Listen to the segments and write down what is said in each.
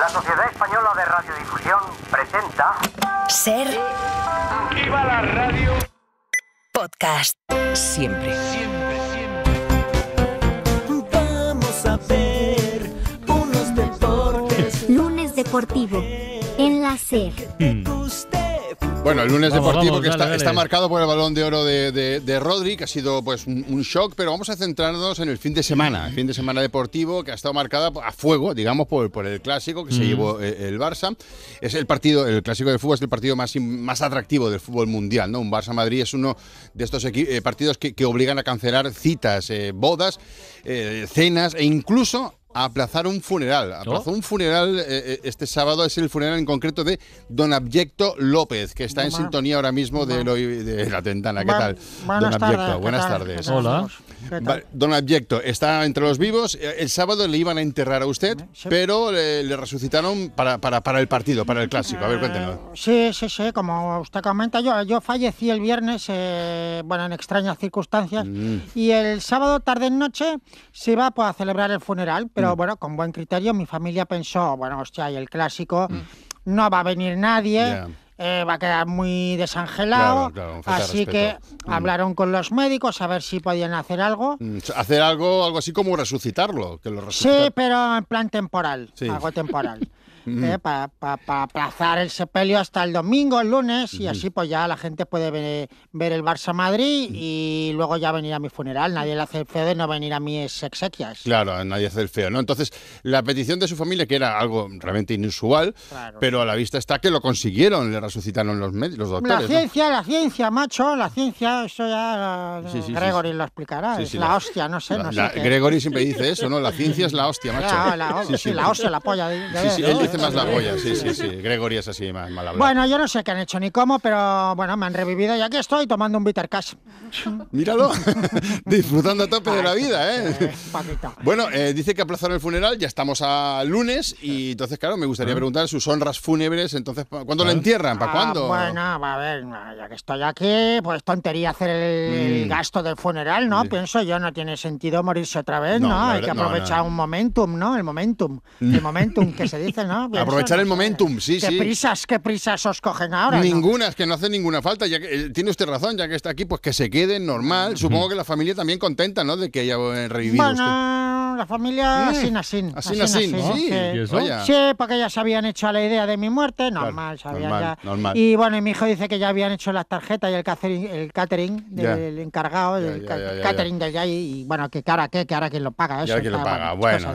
La Sociedad Española de Radiodifusión presenta. Ser. Activa la radio! Podcast. Siempre. Siempre, siempre. Vamos a ver unos deportes. Lunes Deportivo. En la SER. Bueno, el lunes deportivo que está, marcado por el balón de oro de, de, Rodri, que ha sido pues un, shock, pero vamos a centrarnos en el fin de semana, el fin de semana deportivo que ha estado marcada a fuego, digamos, por, por el clásico que se llevó eh, el, Barça. Es el partido, el clásico de fútbol es el partido más, más atractivo del fútbol mundial, ¿no? Un Barça Madrid es uno de estos eh, partidos que, obligan a cancelar citas, eh, bodas, cenas e incluso aplazar un funeral. Aplazó un funeral eh, eh, este sábado, es el funeral en concreto de don Abyecto López, que está en sintonía ahora mismo de, La Tentana. ¿Qué tal? Buenas tardes, buenas Hola. don Abyecto, está entre los vivos. Eh, el sábado le iban a enterrar a usted, pero le, resucitaron para, para, para, el partido, para el clásico. A ver, cuéntenos. sí, sí, sí, como usted comenta, yo, yo fallecí el viernes, bueno, en extrañas circunstancias, mm. y el sábado tarde-noche en se iba pues, a celebrar el funeral, pero mm. bueno, con buen criterio mi familia pensó, bueno, hostia, y el clásico, mm. no va a venir nadie. Eh, va a quedar muy desangelado. así que mm. hablaron con los médicos a ver si podían hacer algo. Hacer algo, algo así como resucitarlo. Que lo Sí, pero en plan temporal, algo temporal. ¿eh? para, aplazar el sepelio hasta el domingo, el lunes, y así pues ya la gente puede ver, el Barça Madrid y luego ya venir a mi funeral. Nadie le hace el feo de no venir a mis exequias. Claro, nadie hace el feo, ¿no? Entonces, la petición de su familia, que era algo realmente inusual, pero a la vista está que lo consiguieron, le resucitaron los, los doctores. La ciencia, la ciencia, macho, la ciencia, eso ya Gregory lo explicará. es la, hostia, no sé, no sé. Gregory siempre dice eso, ¿no? La ciencia es la hostia, macho. La, sí, la hostia, la polla. él la sí, sí, sí. Gregory es así, más mal hablado. Bueno, yo no sé qué han hecho ni cómo, pero bueno, me han revivido y aquí estoy tomando un bitter cash. Míralo, disfrutando a tope de la ah, vida, ¿eh? Bueno, eh, dice que aplazaron el funeral, ya estamos a lunes y entonces, claro, me gustaría ah. preguntar sus honras fúnebres, entonces, ¿cuándo lo entierran? ¿Para ah, cuándo? Ah, bueno, a ver, ya que estoy aquí, pues tontería hacer el mm. gasto del funeral, ¿no? Pienso yo, no tiene sentido morirse otra vez, ¿no? Hay que aprovechar un momentum, ¿no? El momentum, el momentum que se dice, ¿no? Aprovechar el momentum, sí, sí. ¿Qué prisas, qué prisas os cogen ahora? Ninguna, que no hace ninguna falta. Ya eh, tiene usted razón, ya que está aquí, pues que se quede normal. Supongo que la familia también contenta, ¿no? De que haya eh, revivido familia así, así. Así, así, Sí, porque ya se habían hecho la idea de mi muerte, normal, Y bueno, y mi hijo dice que ya habían hecho las tarjetas y el catering, el catering del encargado, del catering del y, bueno, que cara qué, que ahora quién lo paga. Eso, lo paga, bueno,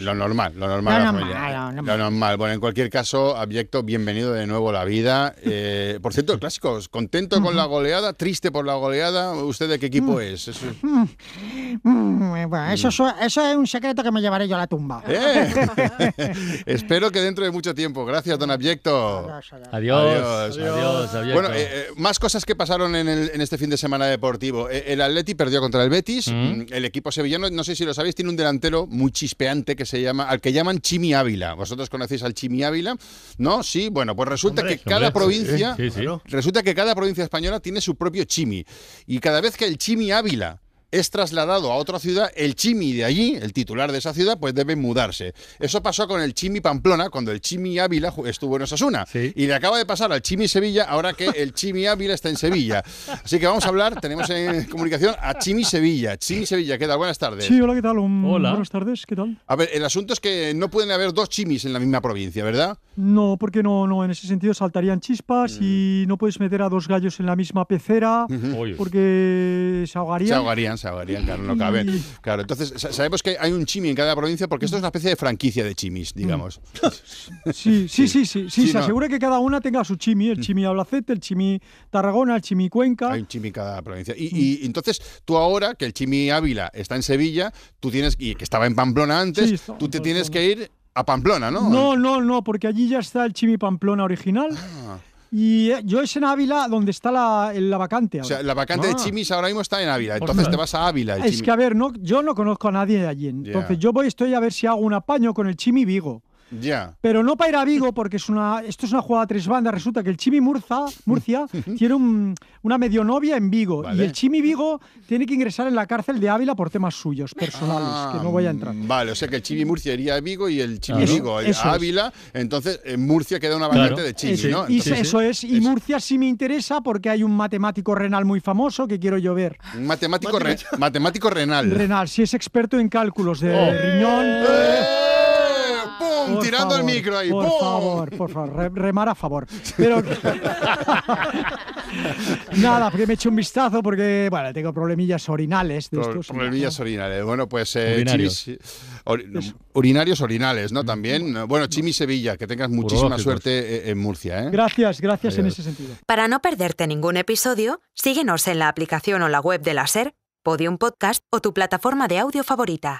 lo normal, lo normal. Lo normal, Bueno, en cualquier caso, Abyecto, bienvenido de nuevo a la vida. Eh, por cierto, clásicos, contento con la goleada, triste por la goleada, ¿usted de qué equipo mm. es? es... Mm. Mm, bueno, mm. eso, es un secreto que me llevaré yo a la tumba. Eh. Espero que dentro de mucho tiempo. Gracias, don Abyecto. Adiós, adiós. adiós, bueno, eh, eh, más cosas que pasaron en, este fin de semana deportivo. El Atleti perdió contra el Betis. Mm. El equipo sevillano, no sé si lo sabéis, tiene un delantero muy chispeante que se llama, al que llaman Chimi Ávila. ¿Vosotros conocéis al Chimi Ávila? ¿No? Sí, bueno, pues resulta que cada provincia, resulta que cada provincia española tiene su propio Chimi. Y cada vez que el Chimi Ávila es trasladado a otra ciudad, el Chimi de allí, el titular de esa ciudad, pues debe mudarse. Eso pasó con el Chimi Pamplona, cuando el Chimi Ávila estuvo en Osasuna. Y le acaba de pasar al Chimi Sevilla, ahora que el Chimi Ávila está en Sevilla. Así que vamos a hablar, tenemos en comunicación a Chimi Sevilla. Chimi Sevilla, ¿qué tal? Buenas tardes. Sí, hola, ¿qué tal? Buenas tardes, ¿qué tal? A ver, el asunto es que no pueden haber dos Chimis en la misma provincia, ¿verdad? No, porque no, no, en ese sentido saltarían chispas mm. y no puedes meter a dos gallos en la misma pecera, porque se ahogarían. Se ahogarían Sabarían, no caben. Claro, entonces sabemos que hay un chimi en cada provincia porque esto es una especie de franquicia de chimis, digamos. Sí, sí, sí, sí. sí, se asegure asegura que cada una tenga su chimi, el mm. chimi Ablacete, el chimi Tarragona, el chimi Cuenca. Hay un chimi en cada provincia. Mm. Y, entonces tú ahora, que el chimi Ávila está en Sevilla, tú tienes, y que estaba en Pamplona antes, tú te tienes que ir a Pamplona, ¿no? No, no, no, porque allí ya está el chimi Pamplona original. Ah. Y eh, yo es en Ávila donde está la, vacante. O sea, la vacante de ah. Chimis ahora mismo está en Ávila. Pues Entonces te vas a Ávila. es que, a ver, no, yo no conozco a nadie de allí. Entonces yo voy, estoy a ver si hago un apaño con el Chimi Vigo. Pero no para ir a Vigo, porque es una, esto es una jugada tres bandas. Resulta que el Chimi Murcia tiene una una novia en Vigo. Y el Chimi Vigo tiene que ingresar en la cárcel de Ávila por temas suyos, personales, que no voy a entrar. Ah, vale, o sea que el Chimi Murcia iría a Vigo y el Chimi Vigo a Ávila. Entonces, en eh, Murcia queda una variante de Chimi, ¿no? y eso es. Y Murcia sí me interesa porque hay un matemático renal muy famoso que quiero yo ver. Un matemático, matemático renal. Renal, si es experto en cálculos de oh. riñón. Eh tirando el micro ahí. Por favor, por favor, remar a favor. nada, porque me he hecho un vistazo porque, bueno, tengo problemillas orinales de Problemillas orinales. Bueno, pues eh, urinarios. orinales, ¿no? Mm. También. Mm. Bueno, Chimi Sevilla, que tengas muchísima suerte eh, en Murcia. ¿eh? Gracias, gracias en ese sentido. Para no perderte ningún episodio, síguenos en la aplicación o la web de la SER, Podium Podcast o tu plataforma de audio favorita.